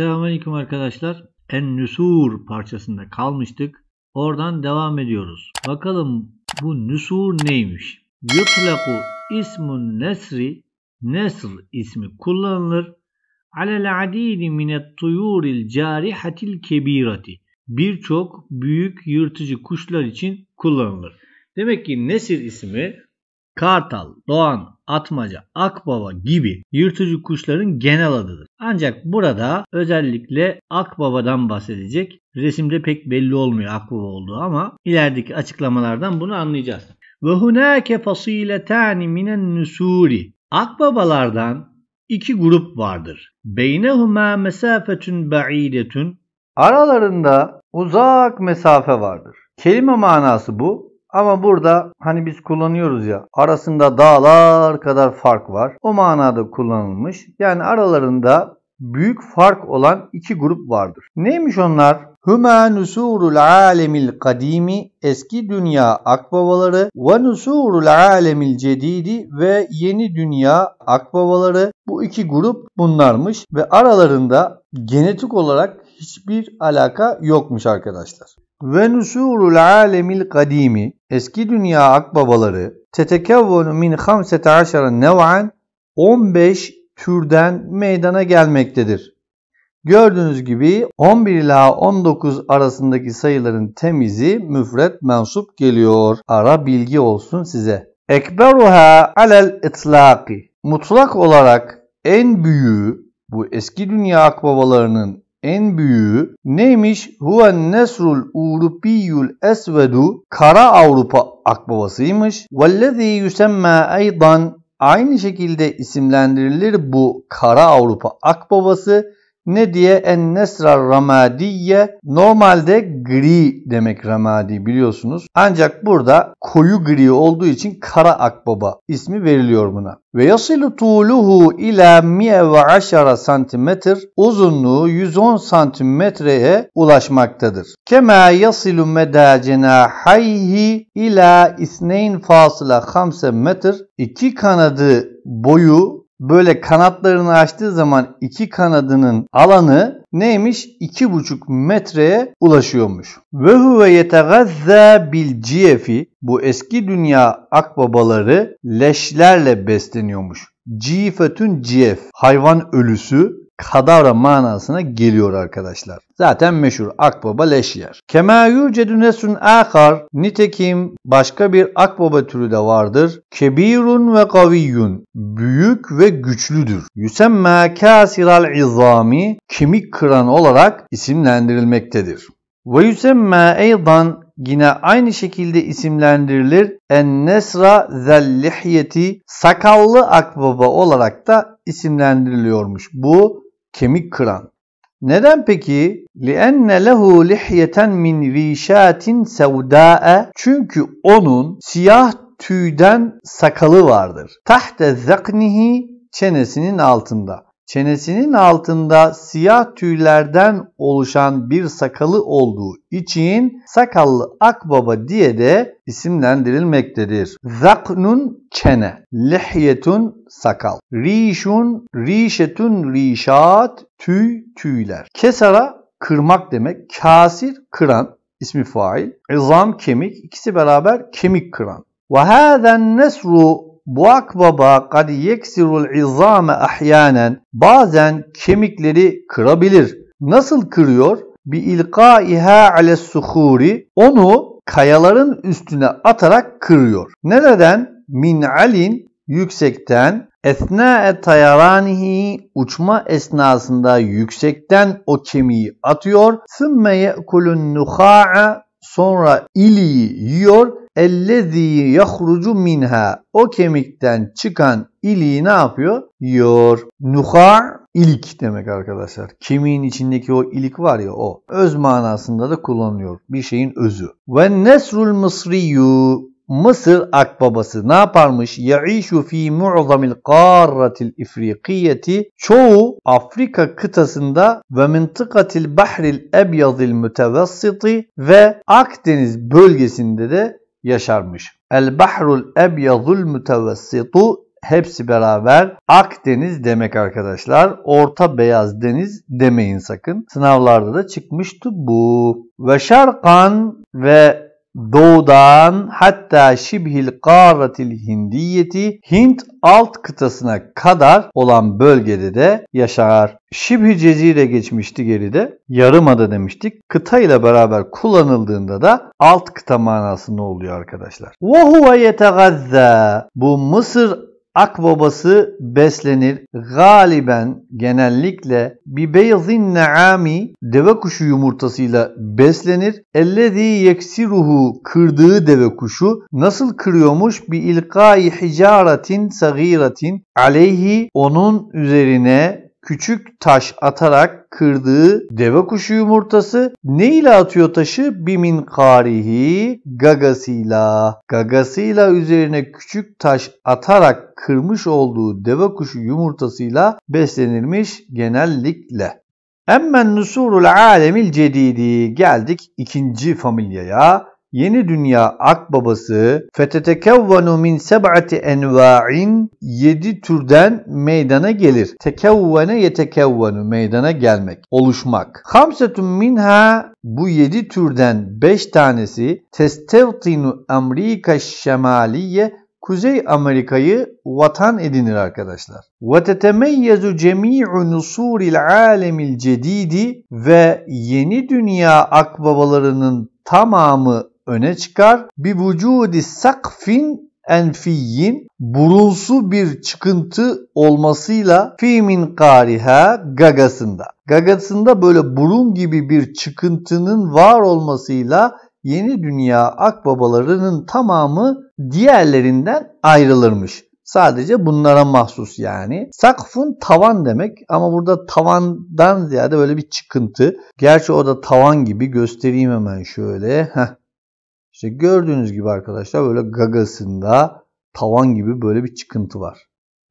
Selamünaleyküm arkadaşlar. En-Nüsur parçasında kalmıştık. Oradan devam ediyoruz. Bakalım bu nüsur neymiş? Yutlaku ismun nesri nesr ismi kullanılır. Alel adidi minet tuyuril carihatil kebirati. Birçok büyük yırtıcı kuşlar için kullanılır. Demek ki nesir ismi Kartal, Doğan, Atmaca, Akbaba gibi yırtıcı kuşların genel adıdır. Ancak burada özellikle Akbaba'dan bahsedecek. Resimde pek belli olmuyor Akbaba olduğu ama ilerideki açıklamalardan bunu anlayacağız. Ve hunake fasiletani minen nusuri. Akbabalardan iki grup vardır. Beynehuma mesafetun ba'idetun. Aralarında uzak mesafe vardır. Kelime manası bu ama burada hani biz kullanıyoruz ya arasında dağlar kadar fark var. O manada kullanılmış. Yani aralarında büyük fark olan iki grup vardır. Neymiş onlar? Hüma nusurul alemil kadimi eski dünya akbabaları ve nusurul alemil cedidi ve yeni dünya akbabaları bu iki grup bunlarmış ve aralarında genetik olarak hiçbir alaka yokmuş arkadaşlar. Ve nusulul alemil kadimi eski dünya akbabaları tetekevvenu min 15 nev'an 15 türden meydana gelmektedir. Gördüğünüz gibi 11 ila 19 arasındaki sayıların temizi müfret mensup geliyor. Ara bilgi olsun size. Ekberuha alel itlaki. Mutlak olarak en büyüğü bu eski dünya akbabalarının en büyüğü neymiş? Huven nesrul urupiyyul esvedu kara Avrupa akbabasıymış. Vellezî yüsemmâ eydan aynı şekilde isimlendirilir bu kara Avrupa akbabası ne diye en nesra ramadiye normalde gri demek ramadi biliyorsunuz. Ancak burada koyu gri olduğu için kara akbaba ismi veriliyor buna. Ve yasilu tuluhu ila 110 santimetre uzunluğu 110 santimetreye ulaşmaktadır. Kema yasilu meda hayhi ila 2.5 metre iki kanadı boyu böyle kanatlarını açtığı zaman iki kanadının alanı neymiş? 2,5 metreye ulaşıyormuş. Ve huve yetegazza bil ciyefi bu eski dünya akbabaları leşlerle besleniyormuş. Cifetün cif, hayvan ölüsü kadavra manasına geliyor arkadaşlar. Zaten meşhur akbaba leş yer. Kema yücedü nesrün akar nitekim başka bir akbaba türü de vardır. Kebirun ve kaviyun büyük ve güçlüdür. Yüsemme kasiral izami kemik kıran olarak isimlendirilmektedir. Ve yüsemme eydan yine aynı şekilde isimlendirilir. En Nesra Zellihyeti sakallı akbaba olarak da isimlendiriliyormuş. Bu kemik kıran. Neden peki? لِأَنَّ لَهُ لِحْيَةً مِنْ رِيشَاتٍ سَوْدَاءَ Çünkü onun siyah tüyden sakalı vardır. تَحْتَ ذَقْنِهِ Çenesinin altında çenesinin altında siyah tüylerden oluşan bir sakalı olduğu için sakallı akbaba diye de isimlendirilmektedir. Zaknun çene, lihyetun sakal, rişun, rişetun rişat, tüy tüyler. Kesara kırmak demek, kasir kıran ismi fail, izam kemik, ikisi beraber kemik kıran. Ve hâzen nesru bu akbaba kad yeksirul izame ahyanen bazen kemikleri kırabilir. Nasıl kırıyor? Bi ilqaiha ale suhuri onu kayaların üstüne atarak kırıyor. Nereden? Min alin yüksekten Esna'e tayaranihi uçma esnasında yüksekten o kemiği atıyor. Sümme ye'kulun nuha'a sonra iliyi yiyor ellezî yahrucu minha o kemikten çıkan iliği ne yapıyor? Yor. Nuha ilik demek arkadaşlar. Kemiğin içindeki o ilik var ya o. Öz manasında da kullanılıyor. Bir şeyin özü. Ve nesrul mısriyu Mısır akbabası ne yaparmış? Ya'işu fi mu'zamil qarratil ifrikiyeti çoğu Afrika kıtasında ve mıntıkatil bahril ebyadil mütevessiti ve Akdeniz bölgesinde de yaşarmış. El bahrul ebyazul mütevessitu hepsi beraber Akdeniz demek arkadaşlar. Orta beyaz deniz demeyin sakın. Sınavlarda da çıkmıştı bu. Ve şarkan ve doğudan hatta şibhil karatil hindiyeti Hint alt kıtasına kadar olan bölgede de yaşar. Şibhi cezire geçmişti geride. Yarımada demiştik. Kıta ile beraber kullanıldığında da alt kıta Manası ne oluyor arkadaşlar. وَهُوَ يَتَغَذَّى Bu Mısır akbabası beslenir. Galiben genellikle bibeyzin naami deve kuşu yumurtasıyla beslenir. Ellezî yeksiruhu kırdığı deve kuşu nasıl kırıyormuş? Bi ilkai hicaretin sagiratin aleyhi onun üzerine küçük taş atarak kırdığı deve kuşu yumurtası ne ile atıyor taşı? Bimin karihi gagasıyla. Gagasıyla üzerine küçük taş atarak kırmış olduğu deve kuşu yumurtasıyla beslenirmiş genellikle. Emmen nusurul alemil cedidi geldik ikinci familyaya. Yeni Dünya Akbabası fetetekevvenu min seb'ati enva'in 7 türden meydana gelir. Tekevvene yetekevvenu meydana gelmek, oluşmak. Hamsetun minha bu 7 türden 5 tanesi testevtinu Amerika şemaliye Kuzey Amerika'yı vatan edinir arkadaşlar. وَتَتَمَيَّزُ جَمِيعُ نُصُورِ الْعَالَمِ الْجَد۪يدِ Ve yeni dünya akbabalarının tamamı öne çıkar. Bir vücudi sakfin enfiyin burulsu bir çıkıntı olmasıyla fimin kariha gagasında. Gagasında böyle burun gibi bir çıkıntının var olmasıyla yeni dünya akbabalarının tamamı diğerlerinden ayrılırmış. Sadece bunlara mahsus yani. Sakfun tavan demek ama burada tavandan ziyade böyle bir çıkıntı. Gerçi o da tavan gibi göstereyim hemen şöyle. Heh. İşte gördüğünüz gibi arkadaşlar böyle gagasında tavan gibi böyle bir çıkıntı var.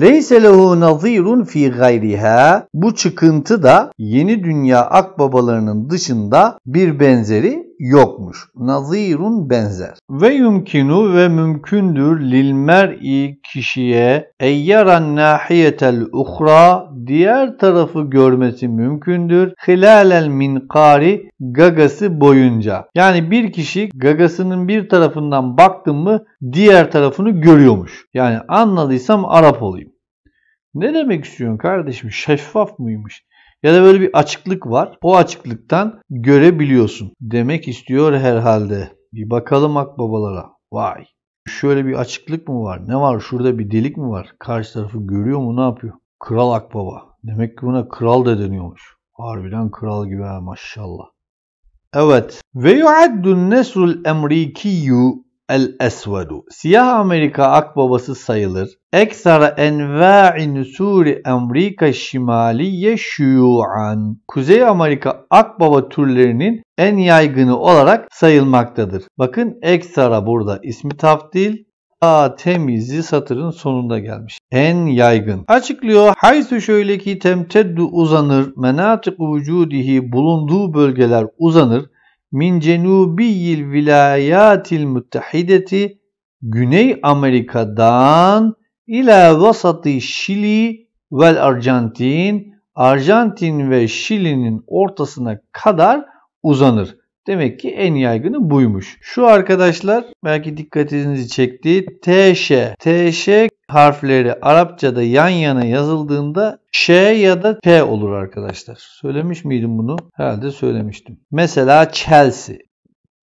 Leyse lehu nazirun fi gayriha. Bu çıkıntı da yeni dünya akbabalarının dışında bir benzeri yokmuş. Nazirun benzer. Ve yumkinu ve mümkündür lil mer'i kişiye eyyaran nahiyetel uhra diğer tarafı görmesi mümkündür. Hilalel minkari gagası boyunca. Yani bir kişi gagasının bir tarafından baktın mı diğer tarafını görüyormuş. Yani anladıysam Arap olayım. Ne demek istiyorsun kardeşim? Şeffaf mıymış? ya da böyle bir açıklık var. O açıklıktan görebiliyorsun demek istiyor herhalde. Bir bakalım akbabalara. Vay. Şöyle bir açıklık mı var? Ne var? Şurada bir delik mi var? Karşı tarafı görüyor mu? Ne yapıyor? Kral akbaba. Demek ki buna kral da deniyormuş. Harbiden kral gibi ha maşallah. Evet. Ve yuaddun nesul emrikiyyu el esvedu. Siyah Amerika akbabası sayılır. Eksara enva'i nusuri Amerika şimaliye şuyu'an. Kuzey Amerika akbaba türlerinin en yaygını olarak sayılmaktadır. Bakın eksara burada ismi tafdil, A temyizi satırın sonunda gelmiş. En yaygın. Açıklıyor. Haysu şöyle ki temteddu uzanır. Menatıku vücudihi bulunduğu bölgeler uzanır min cenubiyil vilayatil muttahideti Güney Amerika'dan ila vasatı Şili ve Arjantin, Arjantin ve Şili'nin ortasına kadar uzanır. Demek ki en yaygını buymuş. Şu arkadaşlar belki dikkatinizi çekti. TŞ. TŞ harfleri Arapçada yan yana yazıldığında Ş ya da P olur arkadaşlar. Söylemiş miydim bunu? Herhalde söylemiştim. Mesela Chelsea.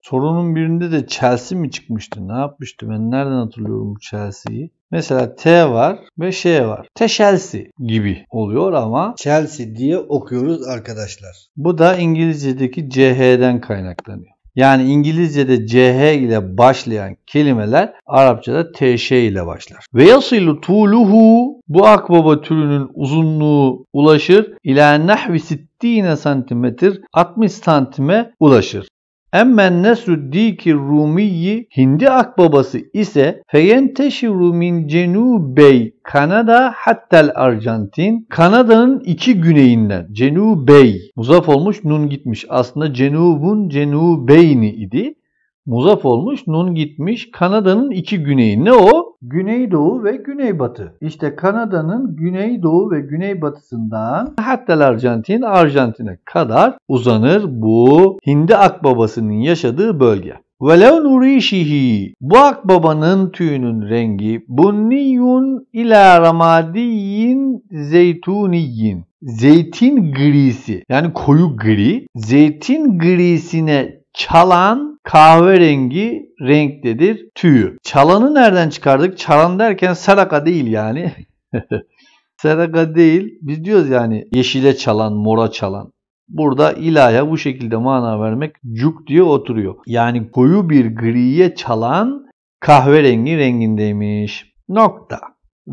Sorunun birinde de Chelsea mi çıkmıştı? Ne yapmıştı? Ben nereden hatırlıyorum bu Chelsea'yi? Mesela T var ve Ş var. Teşelsi gibi oluyor ama Chelsea diye okuyoruz arkadaşlar. bu da İngilizce'deki CH'den kaynaklanıyor. Yani İngilizce'de CH ile başlayan kelimeler Arapçada TŞ ile başlar. Ve yasilu tuluhu bu akbaba türünün uzunluğu ulaşır ila nahvi 60 santimetre 60 santime ulaşır. Emmen Nesruddiki Rumiyi Hindi akbabası ise feyenteşiru min cenubey Kanada hattel Arjantin Kanada'nın iki güneyinden cenubey muzaf olmuş nun gitmiş. Aslında cenubun cenubeyni idi. Muzaf olmuş, nun gitmiş. Kanada'nın iki güneyi. Ne o? Güneydoğu ve güneybatı. İşte Kanada'nın güneydoğu ve güneybatısından hatta Arjantin, Arjantin'e kadar uzanır bu Hindi akbabasının yaşadığı bölge. وَلَوْنُ رِيشِهِ Bu akbabanın tüyünün rengi bunniyun ila ramadiyin zeytuniyin. Zeytin grisi yani koyu gri, zeytin grisine çalan kahverengi renktedir tüyü. Çalanı nereden çıkardık? Çalan derken saraka değil yani. saraka değil. Biz diyoruz yani yeşile çalan, mora çalan. Burada ilaya bu şekilde mana vermek cuk diye oturuyor. Yani koyu bir griye çalan kahverengi rengindeymiş. Nokta.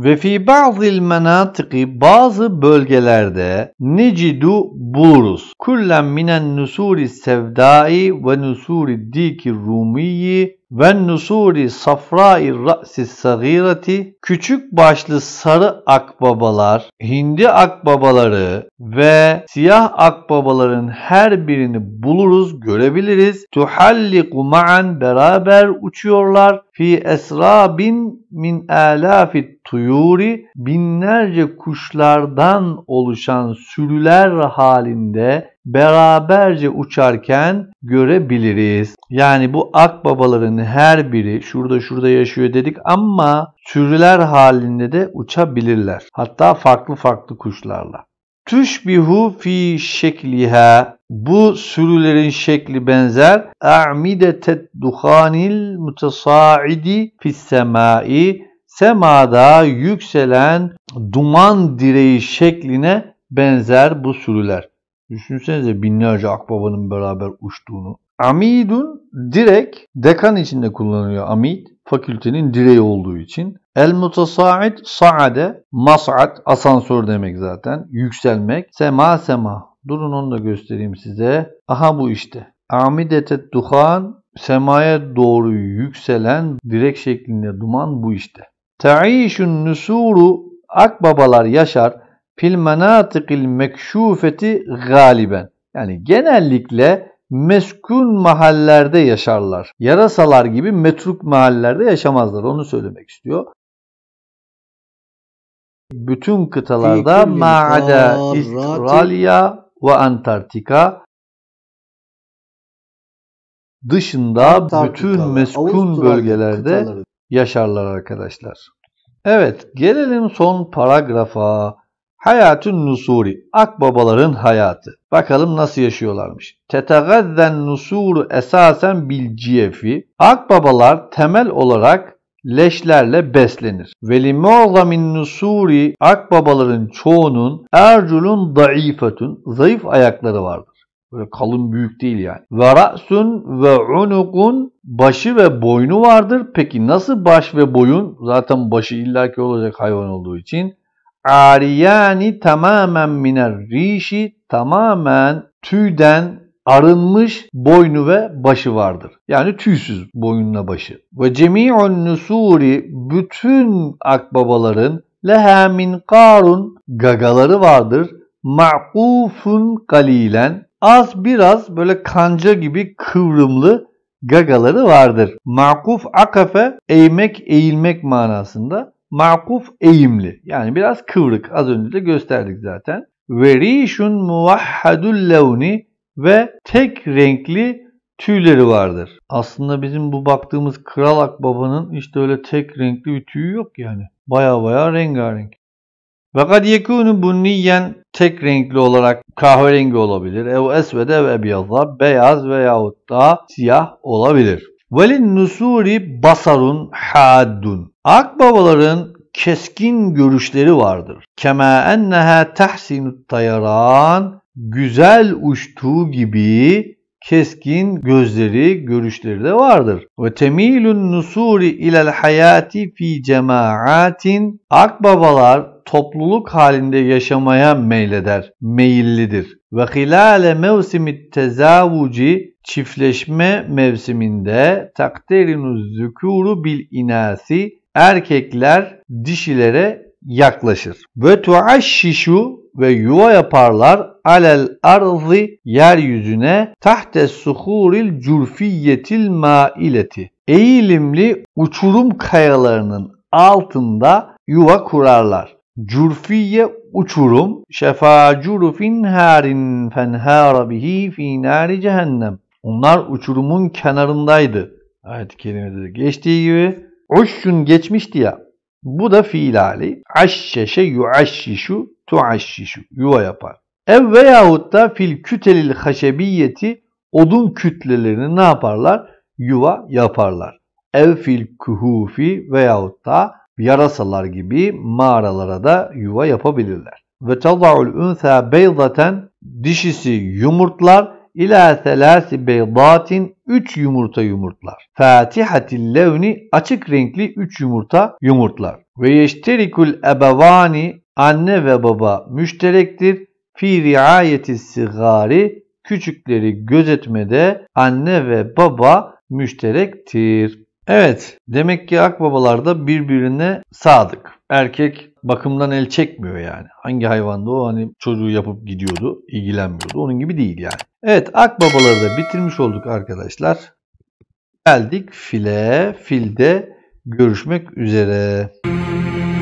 Ve fi ba'zil menatiki bazı bölgelerde necidu buluruz. Kullen minen nusuri sevdai ve nusuri diki rumiyi ve nusuri safra-i ra'si sagirati küçük başlı sarı akbabalar, hindi akbabaları ve siyah akbabaların her birini buluruz, görebiliriz. Tuhalliku ma'an beraber uçuyorlar fi esrabin min alafi tuyuri binlerce kuşlardan oluşan sürüler halinde beraberce uçarken görebiliriz. Yani bu akbabaların her biri şurada şurada yaşıyor dedik ama sürüler halinde de uçabilirler. Hatta farklı farklı kuşlarla. Tüşbihu fi şekliha bu sürülerin şekli benzer. A'midetet duhanil mutasaidi fis semai semada yükselen duman direği şekline benzer bu sürüler. Düşünsenize binlerce akbabanın beraber uçtuğunu. Amidun direk dekan içinde kullanılıyor amid. Fakültenin direği olduğu için. El mutasaid saade masat, asansör demek zaten. Yükselmek. Sema sema. Durun onu da göstereyim size. Aha bu işte. Amidete duhan semaya doğru yükselen direk şeklinde duman bu işte. Ta'işun nusuru akbabalar yaşar fil manatıkil mekşufeti galiben. Yani genellikle meskun mahallerde yaşarlar. Yarasalar gibi metruk mahallerde yaşamazlar. Onu söylemek istiyor. Bütün kıtalarda ma'ada İstralya ve Antarktika dışında bütün meskun bölgelerde yaşarlar arkadaşlar. Evet gelelim son paragrafa. Hayatun nusuri. Akbabaların hayatı. Bakalım nasıl yaşıyorlarmış. Tetegazzen nusuru esasen bil ciyefi. Akbabalar temel olarak leşlerle beslenir. Ve limu'zamin nusuri akbabaların çoğunun erculun daifetun zayıf ayakları vardır. Böyle kalın büyük değil yani. Ve ra'sun ve unukun başı ve boynu vardır. Peki nasıl baş ve boyun? Zaten başı illaki olacak hayvan olduğu için ariyani tamamen miner rişi tamamen tüyden arınmış boynu ve başı vardır. Yani tüysüz boyunla başı. Ve cemi'un nusuri bütün akbabaların leha min karun gagaları vardır. Ma'kufun kalilen az biraz böyle kanca gibi kıvrımlı gagaları vardır. Makuf akafe eğmek eğilmek manasında makuf eğimli. Yani biraz kıvrık. Az önce de gösterdik zaten. Ve rişun muvahhadul levni ve tek renkli tüyleri vardır. Aslında bizim bu baktığımız kral akbabanın işte öyle tek renkli bir tüyü yok yani. Baya baya rengarenk. Fakat yekûnü bunniyen tek renkli olarak kahverengi olabilir. Ev esvede ve ebiyazda beyaz veyahut da siyah olabilir. Velin nusuri basarun haddun. Akbabaların keskin görüşleri vardır. Kema enneha tahsinut tayaran güzel uçtuğu gibi keskin gözleri, görüşleri de vardır. Ve temilun nusuri ilel hayati fi cemaatin akbabalar topluluk halinde yaşamaya meyleder, meyillidir. Ve hilale mevsimit tezavuci çiftleşme mevsiminde takderinu zükuru bil inasi erkekler dişilere yaklaşır. Ve tuaşşişu ve yuva yaparlar alel arzi yeryüzüne tahte suhuril cürfiyetil maileti. Eğilimli uçurum kayalarının altında yuva kurarlar. Cürfiye uçurum. Şefacuru fin harin fenhara bihi fi nari cehennem. Onlar uçurumun kenarındaydı. Ayet-i kerimede geçtiği gibi. Uşşun geçmişti ya. Bu da fiil hali. Aşşeşe yuaşşişu tuaşşişu. Yuva yapar. Ev veyahut da fil kütelil haşebiyeti odun kütlelerini ne yaparlar? Yuva yaparlar. Ev fil kuhufi veyahut da yarasalar gibi mağaralara da yuva yapabilirler. Ve tada'ul unsa beyzaten dişisi yumurtlar ila selasi beydatin 3 yumurta yumurtlar. Fatihatil levni açık renkli 3 yumurta yumurtlar. Ve yeşterikul ebevani anne ve baba müşterektir. Fi riayeti sigari küçükleri gözetmede anne ve baba müşterektir. Evet, demek ki akbabalar da birbirine sadık. Erkek bakımdan el çekmiyor yani. Hangi hayvanda o hani çocuğu yapıp gidiyordu, ilgilenmiyordu. Onun gibi değil yani. Evet, akbabaları da bitirmiş olduk arkadaşlar. Geldik file, filde görüşmek üzere.